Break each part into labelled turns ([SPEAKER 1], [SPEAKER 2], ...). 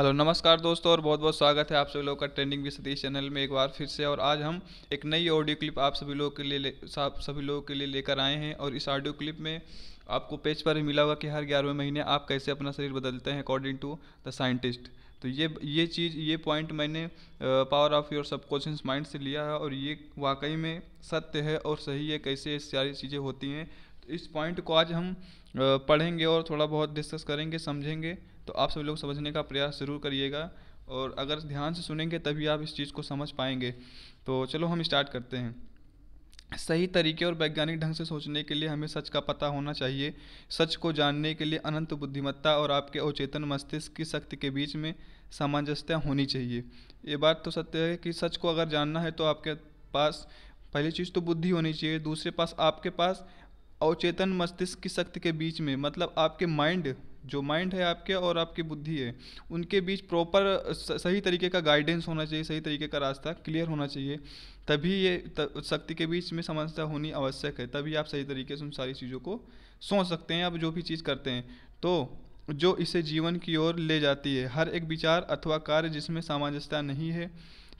[SPEAKER 1] hello नमस्कार दोस्तों और बहुत बहुत स्वागत है आप सभी लोगों का ट्रेंडिंग भी सतीश चैनल में एक बार फिर से और आज हम एक नई ऑडियो क्लिप आप सभी लोगों के लिए आप सभी लोगों के लिए लेकर आए हैं और इस ऑडियो क्लिप में आपको पेज पर ही मिला होगा कि हर ग्यारहवें महीने आप कैसे अपना शरीर बदलते हैं अकॉर्डिंग टू द साइंटिस्ट तो ये ये चीज़ ये पॉइंट मैंने power of your subconscious mind से लिया है और ये वाकई में सत्य है और सही है कैसे सारी चीज़ें होती हैं तो इस पॉइंट को आज हम पढ़ेंगे और थोड़ा बहुत डिस्कस करेंगे समझेंगे तो आप सभी लोग समझने का प्रयास ज़रूर करिएगा और अगर ध्यान से सुनेंगे तभी आप इस चीज़ को समझ पाएंगे तो चलो हम स्टार्ट करते हैं सही तरीके और वैज्ञानिक ढंग से सोचने के लिए हमें सच का पता होना चाहिए सच को जानने के लिए अनंत बुद्धिमत्ता और आपके अवचेतन मस्तिष्क की शक्ति के बीच में सामंजस्य होनी चाहिए ये बात तो सत्य है कि सच को अगर जानना है तो आपके पास पहली चीज़ तो बुद्धि होनी चाहिए दूसरे पास आपके पास अवचेतन मस्तिष्क की शक्ति के बीच में मतलब आपके माइंड जो माइंड है आपके और आपकी बुद्धि है उनके बीच प्रॉपर सही तरीके का गाइडेंस होना चाहिए सही तरीके का रास्ता क्लियर होना चाहिए तभी ये शक्ति के बीच में समस्या होनी आवश्यक है तभी आप सही तरीके से उन सारी चीज़ों को सोच सकते हैं आप जो भी चीज़ करते हैं तो जो इसे जीवन की ओर ले जाती है हर एक विचार अथवा कार्य जिसमें सामंजस्यता नहीं है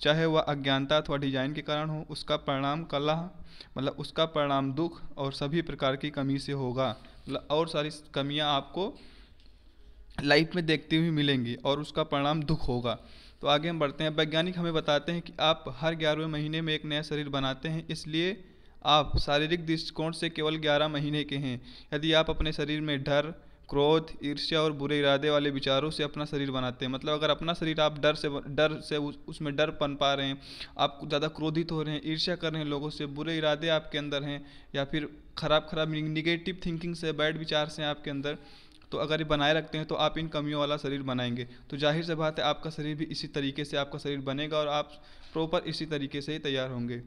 [SPEAKER 1] चाहे वह अज्ञानता अथवा डिजाइन के कारण हो उसका परिणाम कला मतलब उसका परिणाम दुख और सभी प्रकार की कमी से होगा मतलब और सारी कमियां आपको लाइफ में देखती हुई मिलेंगी और उसका परिणाम दुख होगा तो आगे हम बढ़ते हैं वैज्ञानिक हमें बताते हैं कि आप हर ग्यारहवें महीने में एक नया शरीर बनाते हैं इसलिए आप शारीरिक दृष्टिकोण से केवल ग्यारह महीने के हैं यदि आप अपने शरीर में डर क्रोध ईर्ष्या और बुरे इरादे वाले विचारों से अपना शरीर बनाते हैं मतलब अगर अपना शरीर आप डर से डर से उस, उसमें डर पन पा रहे हैं आप ज़्यादा क्रोधित हो रहे हैं ईर्ष्या कर रहे हैं लोगों से बुरे इरादे आपके अंदर हैं या फिर खराब खराब निगेटिव थिंकिंग से बैड विचार से आपके अंदर तो अगर ये बनाए रखते हैं तो आप इन कमियों वाला शरीर बनाएंगे तो जाहिर सी बात है आपका शरीर भी इसी तरीके से आपका शरीर बनेगा और आप प्रॉपर इसी तरीके से ही तैयार होंगे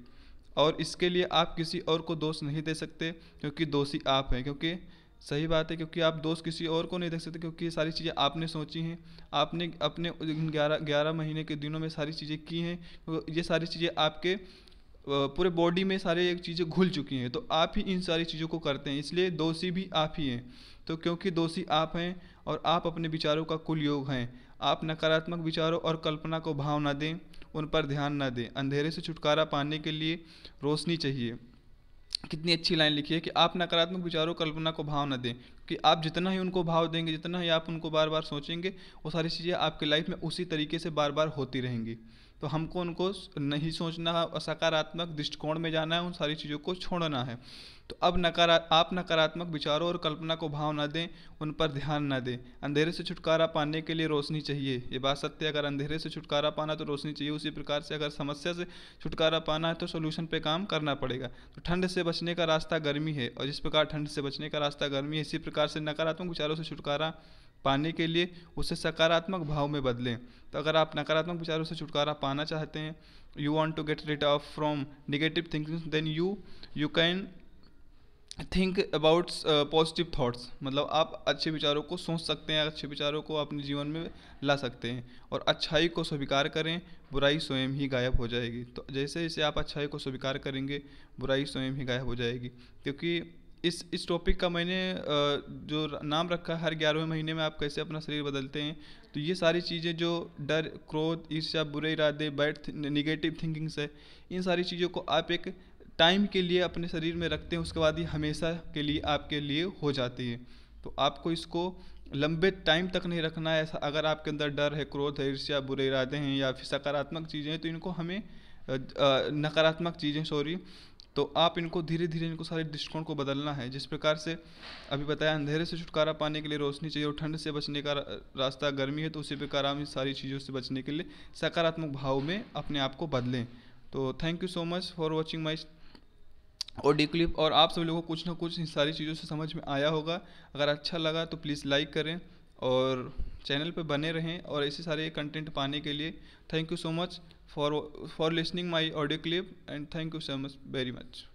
[SPEAKER 1] और इसके लिए आप किसी और को दोष नहीं दे सकते क्योंकि दोषी आप हैं क्योंकि सही बात है क्योंकि आप दोस्त किसी और को नहीं देख सकते क्योंकि ये सारी चीज़ें आपने सोची हैं आपने अपने ग्यारह ग्यारह महीने के दिनों में सारी चीज़ें की हैं ये सारी चीज़ें आपके पूरे बॉडी में सारी एक चीज़ें घुल चुकी हैं तो आप ही इन सारी चीज़ों को करते हैं इसलिए दोषी भी आप ही हैं तो क्योंकि दोषी आप हैं और आप अपने विचारों का कुल योग हैं आप नकारात्मक विचारों और कल्पना को भाव ना दें उन पर ध्यान ना दें अंधेरे से छुटकारा पाने के लिए रोशनी चाहिए कितनी अच्छी लाइन लिखी है कि आप नकारात्मक विचारों कल्पना को भाव न दें कि आप जितना ही उनको भाव देंगे जितना ही आप उनको बार बार सोचेंगे वो सारी चीज़ें आपके लाइफ में उसी तरीके से बार बार होती रहेंगी तो हमको उनको नहीं सोचना सकारात्मक दृष्टिकोण में जाना है उन सारी चीज़ों को छोड़ना है तो अब नकारा आप नकारात्मक विचारों और कल्पना को भाव ना दें उन पर ध्यान ना दें अंधेरे से छुटकारा पाने के लिए रोशनी चाहिए ये बात सत्य अगर अंधेरे से छुटकारा पाना तो रोशनी चाहिए उसी प्रकार से अगर समस्या से छुटकारा पाना है तो सोल्यूशन पे काम करना पड़ेगा तो ठंड से बचने का रास्ता गर्मी है और जिस प्रकार ठंड से बचने का रास्ता गर्मी है इसी प्रकार से नकारात्मक विचारों से छुटकारा पाने के लिए उसे सकारात्मक भाव में बदलें तो अगर आप नकारात्मक विचारों से छुटकारा पाना चाहते हैं you want to get rid of from negative thinking then you you can think about positive thoughts मतलब आप अच्छे विचारों को सोच सकते हैं अच्छे विचारों को अपने जीवन में ला सकते हैं और अच्छाई को स्वीकार करें बुराई स्वयं ही गायब हो जाएगी तो जैसे जैसे आप अच्छाई को स्वीकार करेंगे बुराई स्वयं ही गायब हो जाएगी क्योंकि इस इस टॉपिक का मैंने जो नाम रखा हर ग्यारहवें महीने में आप कैसे अपना शरीर बदलते हैं तो ये सारी चीज़ें जो डर क्रोध ईर्ष्या बुरे इरादे बैड निगेटिव थिंकिंग्स है इन सारी चीज़ों को आप एक टाइम के लिए अपने शरीर में रखते हैं उसके बाद ये हमेशा के लिए आपके लिए हो जाती है तो आपको इसको लंबे टाइम तक नहीं रखना है ऐसा अगर आपके अंदर डर है क्रोध है ईर्ष्या बुरे इरादे हैं या फिर सकारात्मक चीज़ें हैं तो इनको हमें नकारात्मक चीज़ें सॉरी तो आप इनको धीरे धीरे इनको सारे दृष्टिकोण को बदलना है जिस प्रकार से अभी बताया अंधेरे से छुटकारा पाने के लिए रोशनी चाहिए और ठंड से बचने का रास्ता गर्मी है तो उसी प्रकार हम इन सारी चीज़ों से बचने के लिए सकारात्मक भाव में अपने आप को बदलें तो thank you so much for watching my audio clip और आप सभी लोगों को कुछ ना कुछ इन सारी चीज़ों से समझ में आया होगा अगर अच्छा लगा तो प्लीज़ लाइक करें और चैनल पर बने रहें और ऐसे सारे कंटेंट पाने के लिए thank you so much for for listening my audio clip and thank you so much very much